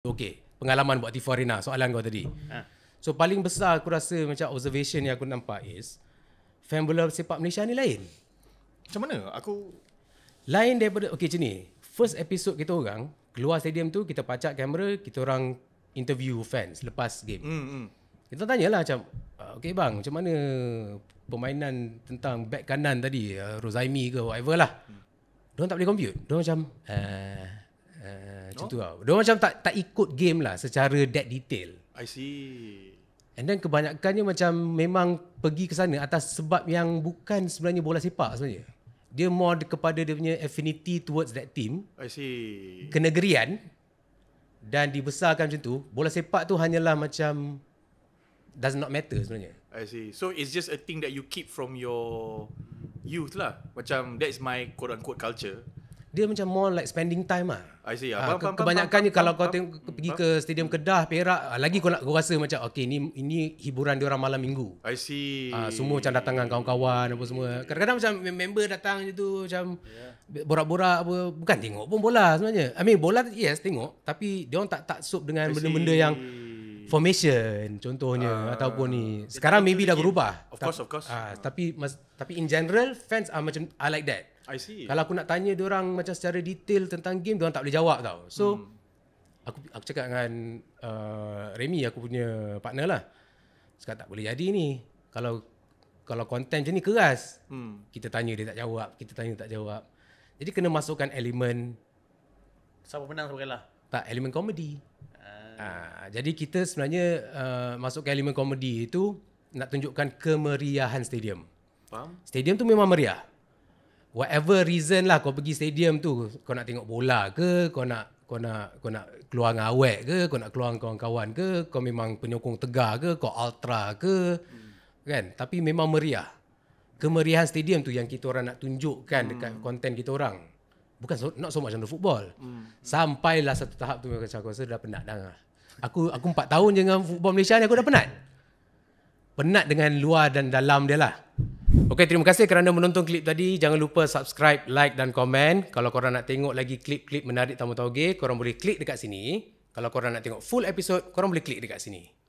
Okay, pengalaman buat Tifu Arena, soalan kau tadi. Ha. So paling besar aku rasa macam observation yang aku nampak is fan bola sepak Malaysia ni lain. Macam mana? Aku lain daripada okey sini. First episode kita orang keluar stadium tu kita pacak kamera, kita orang interview fans lepas game. Hmm. hmm. Kita tanyalah macam ah, okay bang, macam mana permainan tentang back kanan tadi ah, Rozaimi ke whatever lah. Hmm. Diorang tak boleh compute. Diorang macam eh uh, macam tu lah. Dia macam tak tak ikut game lah secara that detail. I see. And then kebanyakannya macam memang pergi ke sana atas sebab yang bukan sebenarnya bola sepak sebenarnya. Dia more kepada dia punya affinity towards that team. I see. Kenegerian dan dibesarkan macam tu, bola sepak tu hanyalah macam does not matter sebenarnya. I see. So it's just a thing that you keep from your youth lah. Macam that is my quote unquote culture dia macam more like spending time ah. I see. Ah, ke- kebanyakannya kalau kau tengok pergi ke stadium Kedah, Perak, ah, lagi kau nak kau rasa macam okey ini ini hiburan dia orang malam minggu. I see. Ah, semua macam datang dengan kawan-kawan apa semua. Kadang-kadang macam member datang je macam yeah. borak-borak apa bukan tengok pun bola sebenarnya. I mean bola yes tengok tapi dia orang tak tak sub dengan benda-benda yang formation contohnya uh, ataupun ni sekarang maybe dah berubah of course of course uh, tapi mas, tapi in general fans are macam i like that I see. Kalau aku nak tanya dia orang macam secara detail tentang game, dia orang tak boleh jawab tau. So hmm. aku aku cakap dengan uh, Remy aku punya partner lah. Sekarang tak boleh jadi ni. Kalau kalau konten je ni keras. Hmm. Kita tanya dia tak jawab, kita tanya dia tak jawab. Jadi kena masukkan elemen siapa menang siapa kalah. Tak elemen komedi. Uh. Uh, jadi kita sebenarnya uh, masukkan elemen komedi itu nak tunjukkan kemeriahan stadium. Faham? Stadium tu memang meriah whatever reason lah kau pergi stadium tu kau nak tengok bola ke kau nak kau nak kau nak keluar dengan awek ke kau nak keluar dengan kawan-kawan ke kau memang penyokong tegar ke kau ultra ke hmm. kan tapi memang meriah kemeriahan stadium tu yang kita orang nak tunjukkan hmm. dekat konten kita orang bukan so, not so much on the football hmm. sampailah satu tahap tu macam aku rasa dah penat dah ah. aku aku 4 tahun je dengan football Malaysia ni aku dah penat penat dengan luar dan dalam dia lah Okay, terima kasih kerana menonton klip tadi. Jangan lupa subscribe, like dan komen. Kalau korang nak tengok lagi klip-klip menarik tamu tamu tauge, korang boleh klik dekat sini. Kalau korang nak tengok full episode, korang boleh klik dekat sini.